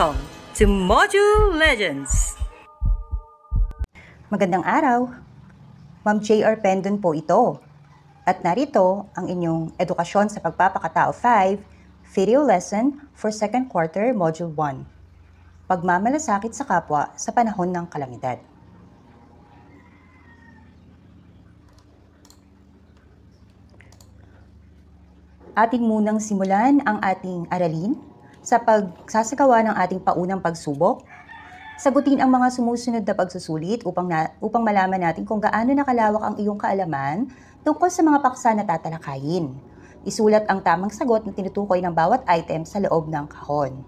Welcome to Module Legends! Magandang araw! Ma'am J.R. Pendon po ito. At narito ang inyong Edukasyon sa Pagpapakatao 5 video lesson for second quarter module 1. Pagmamalasakit sa kapwa sa panahon ng kalamidad. Atin munang simulan ang ating aralin sa pagsasagawa ng ating paunang pagsubok, sagutin ang mga sumusunod na pagsusulit upang, na, upang malaman natin kung gaano nakalawak ang iyong kaalaman tungkol sa mga paksa na tatalakayin. Isulat ang tamang sagot na tinutukoy ng bawat item sa loob ng kahon.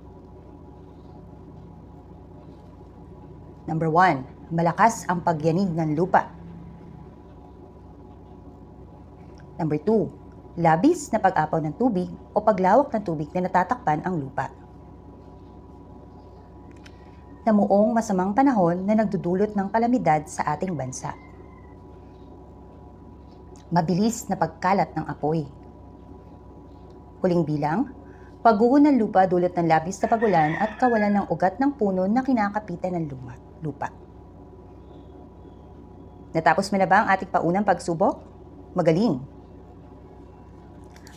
Number 1. Malakas ang pagyanig ng lupa. Number 2 labis na pag-apaw ng tubig o paglawak ng tubig na natatakpan ang lupa. Namuong masamang panahon na nagdudulot ng kalamidad sa ating bansa. Mabilis na pagkalat ng apoy. Huling bilang, pagguho ng lupa dulot ng labis na pagulan at kawalan ng ugat ng puno na kinakapitan ng luma, lupa. Natapos mo na ba ang ating paunang pagsubok? Magaling!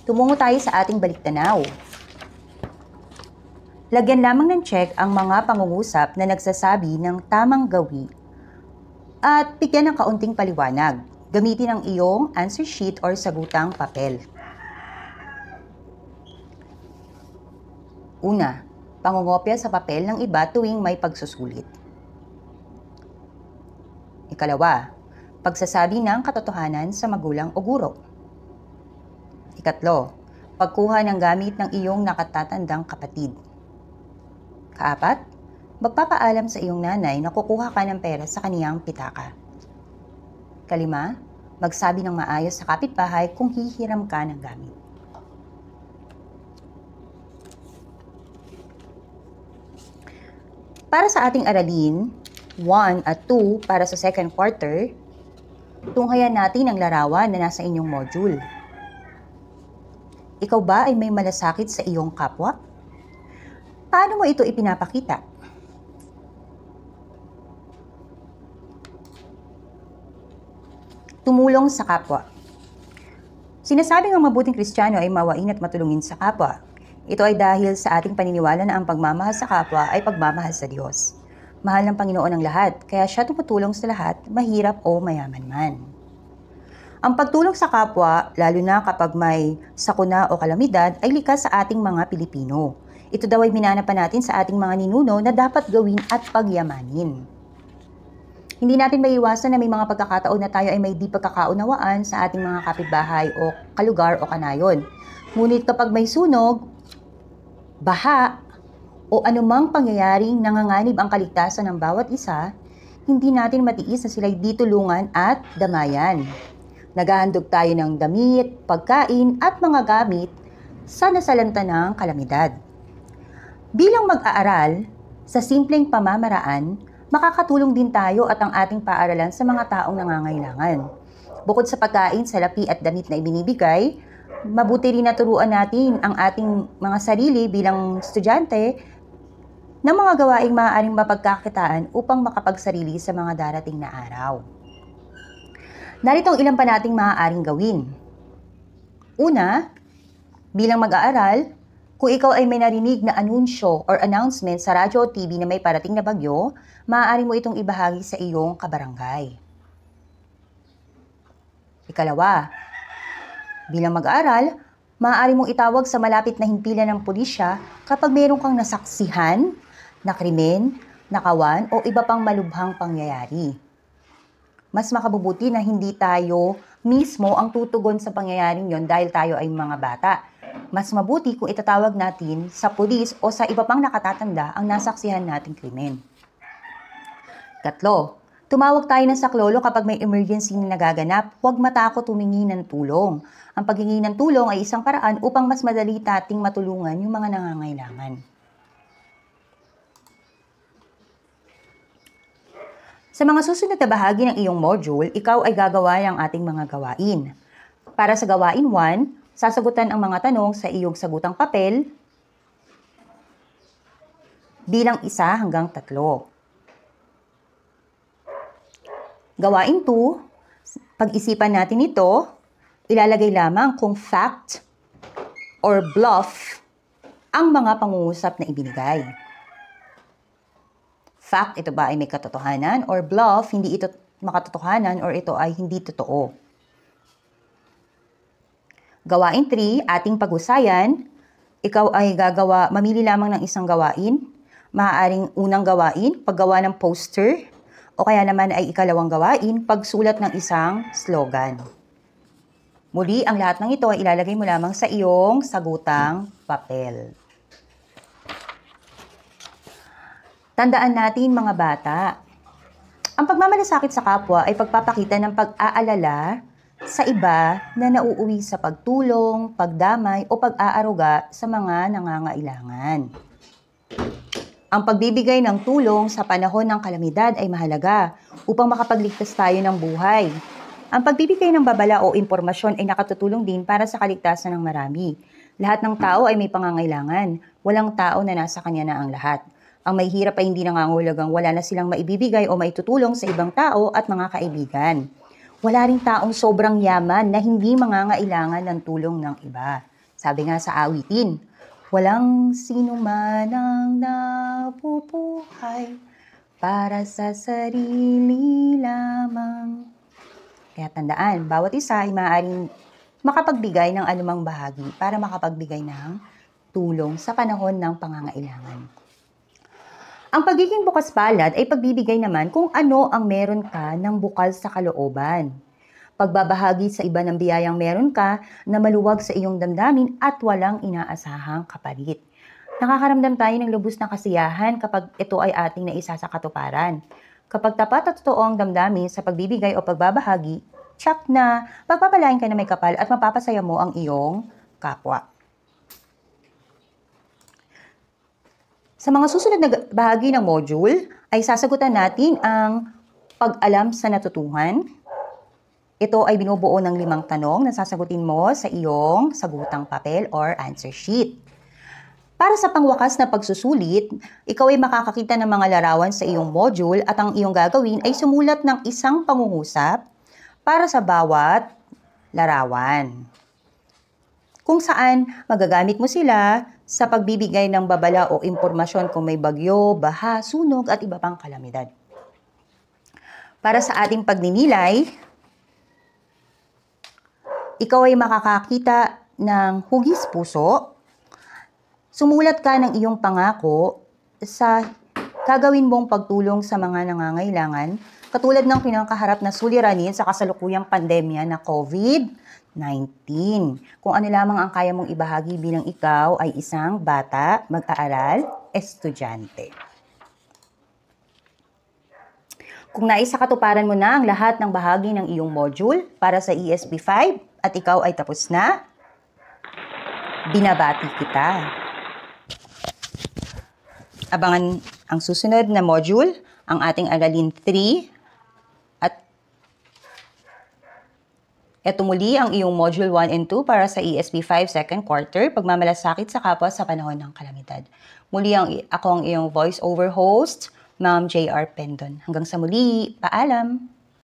Tumungo tayo sa ating baliktanaw. Lagyan lamang ng check ang mga pangungusap na nagsasabi ng tamang gawi at bigyan ng kaunting paliwanag. Gamitin ang iyong answer sheet or sagutang papel. Una, pangungopya sa papel ng iba tuwing may pagsusulit. Ikalawa, pagsasabi ng katotohanan sa magulang o guro. Ikatlo, pagkuha ng gamit ng iyong nakatatandang kapatid. Kaapat, magpapaalam sa iyong nanay na kukuha ka ng pera sa kaniyang pitaka. Kalima, magsabi ng maayos sa kapitbahay kung hihiram ka ng gamit. Para sa ating aralin, 1 at 2 para sa second quarter, tunghayan natin ang larawan na nasa inyong module. Ikaw ba ay may malasakit sa iyong kapwa? Paano mo ito ipinapakita? Tumulong sa kapwa. Sinasabi ng mabuting kristyano ay mawain at matulungin sa kapwa. Ito ay dahil sa ating paniniwala na ang pagmamahal sa kapwa ay pagmamahal sa Diyos. Mahal ng Panginoon ang lahat, kaya siya tumutulong sa lahat, mahirap o mayaman man. Ang pagtulong sa kapwa, lalo na kapag may sakuna o kalamidad, ay likas sa ating mga Pilipino. Ito daw ay minanapa natin sa ating mga ninuno na dapat gawin at pagyamanin. Hindi natin maiwasan na may mga pagkakataon na tayo ay may di pagkakaunawaan sa ating mga kapitbahay o kalugar o kanayon. Ngunit kapag may sunog, baha, o anumang pangyayaring nanganganib ang kaligtasan ng bawat isa, hindi natin matiis na sila'y ditulungan at damayan. Nagahandog tayo ng damit, pagkain at mga gamit sa nasalanta ng kalamidad. Bilang mag-aaral, sa simpleng pamamaraan, makakatulong din tayo at ang ating paaralan sa mga taong nangangailangan. Bukod sa pagkain, salapi at damit na ibinibigay, mabuti rin naturuan natin ang ating mga sarili bilang estudyante ng mga gawaing maaaring mapagkakitaan upang makapagsarili sa mga darating na araw. Narito ang ilan pa nating maaaring gawin. Una, bilang mag-aaral, kung ikaw ay may narinig na anunsyo or announcement sa radyo o TV na may parating na bagyo, maaari mo itong ibahagi sa iyong kabarangay. Ikalawa, bilang mag-aaral, maaari mong itawag sa malapit na himpilan ng pulisya kapag mayroon kang nasaksihan, na krimen, nakawan o iba pang malubhang pangyayari mas makabubuti na hindi tayo mismo ang tutugon sa pangyayaring yon dahil tayo ay mga bata. Mas mabuti kung itatawag natin sa pulis o sa iba pang nakatatanda ang nasaksihan nating krimen. Katlo, Tumawag tayo ng saklolo kapag may emergency na nagaganap, huwag matakot humingi ng tulong. Ang paghingi ng tulong ay isang paraan upang mas madali tating matulungan yung mga nangangailangan. Sa mga susunod na bahagi ng iyong module, ikaw ay gagawa ng ating mga gawain. Para sa gawain 1, sasagutan ang mga tanong sa iyong sagutang papel bilang isa hanggang tatlo. Gawain 2, pag-isipan natin ito, ilalagay lamang kung fact or bluff ang mga pangungusap na ibinigay fact, ito ba ay may katotohanan? Or bluff, hindi ito makatotohanan or ito ay hindi totoo. Gawain 3, ating pag-usayan. Ikaw ay gagawa, mamili lamang ng isang gawain. Maaaring unang gawain, paggawa ng poster, o kaya naman ay ikalawang gawain, pagsulat ng isang slogan. Muli, ang lahat ng ito ay ilalagay mo lamang sa iyong sagutang papel. Tandaan natin mga bata, ang pagmamalasakit sa kapwa ay pagpapakita ng pag-aalala sa iba na nauuwi sa pagtulong, pagdamay o pag-aaruga sa mga nangangailangan. Ang pagbibigay ng tulong sa panahon ng kalamidad ay mahalaga upang makapagligtas tayo ng buhay. Ang pagbibigay ng babala o impormasyon ay nakatutulong din para sa kaligtasan ng marami. Lahat ng tao ay may pangangailangan. Walang tao na nasa kanya na ang lahat. Ang may hirap ay hindi nangangulagang wala na silang maibibigay o maitutulong sa ibang tao at mga kaibigan. Wala rin taong sobrang yaman na hindi mangangailangan ng tulong ng iba. Sabi nga sa awitin, Walang sino man ang napupuhay para sa sarili lamang. Kaya tandaan, bawat isa ay maaaring makapagbigay ng anumang bahagi para makapagbigay ng tulong sa panahon ng pangangailangan. Ang pagiging bukas palad ay pagbibigay naman kung ano ang meron ka ng bukal sa kalooban. Pagbabahagi sa iba ng biyayang meron ka na maluwag sa iyong damdamin at walang inaasahang kapalit. Nakakaramdam tayo ng lubos na kasiyahan kapag ito ay ating naisasakatuparan. Kapag tapat at totoo ang damdamin sa pagbibigay o pagbabahagi, tsak na, pagpapalain ka na may kapal at mapapasaya mo ang iyong kapwa. Sa mga susunod na bahagi ng module ay sasagutan natin ang pag-alam sa natutuhan. Ito ay binubuo ng limang tanong na sasagutin mo sa iyong sagutang papel or answer sheet. Para sa pangwakas na pagsusulit, ikaw ay makakakita ng mga larawan sa iyong module at ang iyong gagawin ay sumulat ng isang pangungusap para sa bawat larawan. Kung saan magagamit mo sila sa pagbibigay ng babala o impormasyon kung may bagyo, baha, sunog at iba pang kalamidad. Para sa ating pagninilay, ikaw ay makakakita ng hugis puso, sumulat ka ng iyong pangako sa gagawin mong pagtulong sa mga nangangailangan katulad ng pinakaharap na suliranin sa kasalukuyang pandemya na COVID-19. Kung ano lamang ang kaya mong ibahagi bilang ikaw ay isang bata, mag-aaral, estudyante. Kung nais sa katuparan mo na ang lahat ng bahagi ng iyong module para sa ESP 5 at ikaw ay tapos na, binabati kita. Abangan ang susunod na module, ang ating aralin 3. At eto muli ang iyong module 1 and 2 para sa ESP 5 second quarter, pagmamalasakit sa kapwa sa panahon ng kalamidad. Muli ang, ako ang iyong voice-over host, Ma'am J.R. Pendon. Hanggang sa muli, paalam!